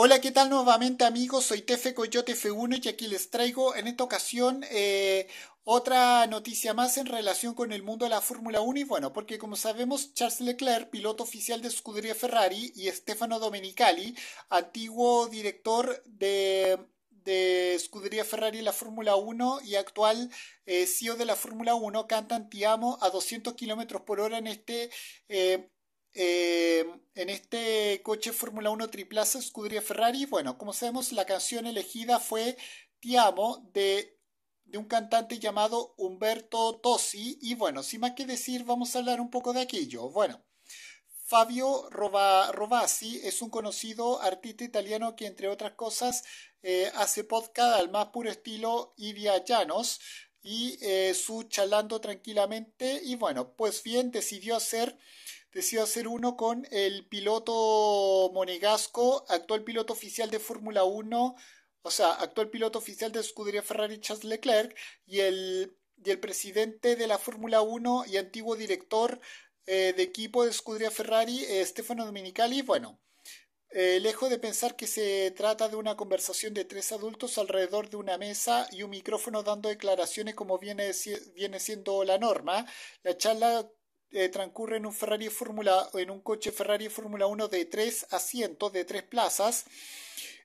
Hola, ¿qué tal nuevamente amigos? Soy Tefe Coyote F1 y aquí les traigo en esta ocasión eh, otra noticia más en relación con el mundo de la Fórmula 1 y bueno, porque como sabemos Charles Leclerc, piloto oficial de escudería Ferrari y Stefano Domenicali, antiguo director de de escudería Ferrari en la Fórmula 1 y actual eh, CEO de la Fórmula 1 cantan tiamo Amo a 200 kilómetros por hora en este eh, eh, en este coche Fórmula 1 triplaza escudería Ferrari, bueno, como sabemos, la canción elegida fue Tiamo de, de un cantante llamado Humberto Tosi. Y bueno, sin más que decir, vamos a hablar un poco de aquello. Bueno. Fabio Roba, es un conocido artista italiano que, entre otras cosas, eh, hace podcast al más puro estilo Ivia Llanos y eh, su charlando tranquilamente. Y bueno, pues bien, decidió hacer Decido hacer uno con el piloto monegasco, actual piloto oficial de Fórmula 1, o sea, actual piloto oficial de escudería Ferrari Charles Leclerc y el, el presidente de la Fórmula 1 y antiguo director eh, de equipo de escudería Ferrari, eh, Stefano Dominicali. Bueno, eh, lejos de pensar que se trata de una conversación de tres adultos alrededor de una mesa y un micrófono dando declaraciones como viene, viene siendo la norma, la charla eh, transcurre en un Ferrari Fórmula, en un coche Ferrari Fórmula 1 de tres asientos, de tres plazas,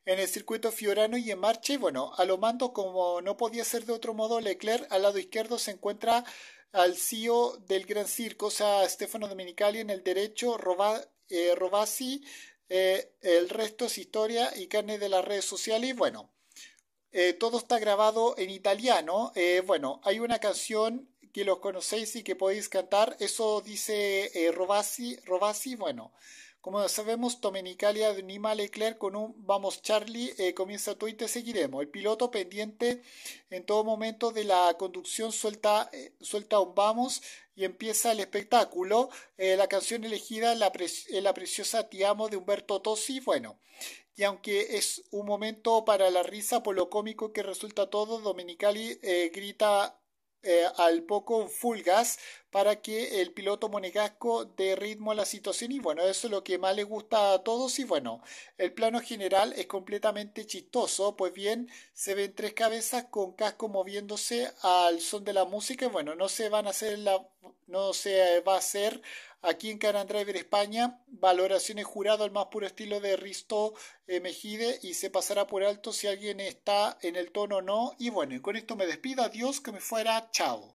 en el circuito Fiorano y en marcha. Y bueno, a lo mando, como no podía ser de otro modo, Leclerc al lado izquierdo se encuentra al CEO del Gran Circo, o sea, Stefano Dominicali en el derecho, Roba, eh, Robasi, eh, el resto es historia y carne de las redes sociales. Y bueno, todo está grabado en italiano. bueno, hay una canción que los conocéis y que podéis cantar. Eso dice eh, Robasi, Robasi, bueno. Como sabemos, Domenicalia de Nima Leclerc con un vamos Charlie eh, comienza tú y te seguiremos. El piloto pendiente en todo momento de la conducción suelta, eh, suelta un vamos y empieza el espectáculo. la canción elegida, la, la preciosa Te amo de Humberto Tosi, bueno. Y aunque es un momento para la risa por lo cómico que resulta todo, Domenicali grita eh, al poco full gas para que el piloto monegasco dé ritmo a la situación y bueno, eso es lo que más le gusta a todos y bueno, el plano general es completamente chistoso, pues bien, se ven tres cabezas con casco moviéndose al son de la música y bueno, no se van a hacer la, no se va a hacer Aquí en Car Driver España, valoraciones jurado al más puro estilo de Risto eh, Mejide y se pasará por alto si alguien está en el tono o no. Y bueno, y con esto me despido. Adiós, que me fuera. Chao.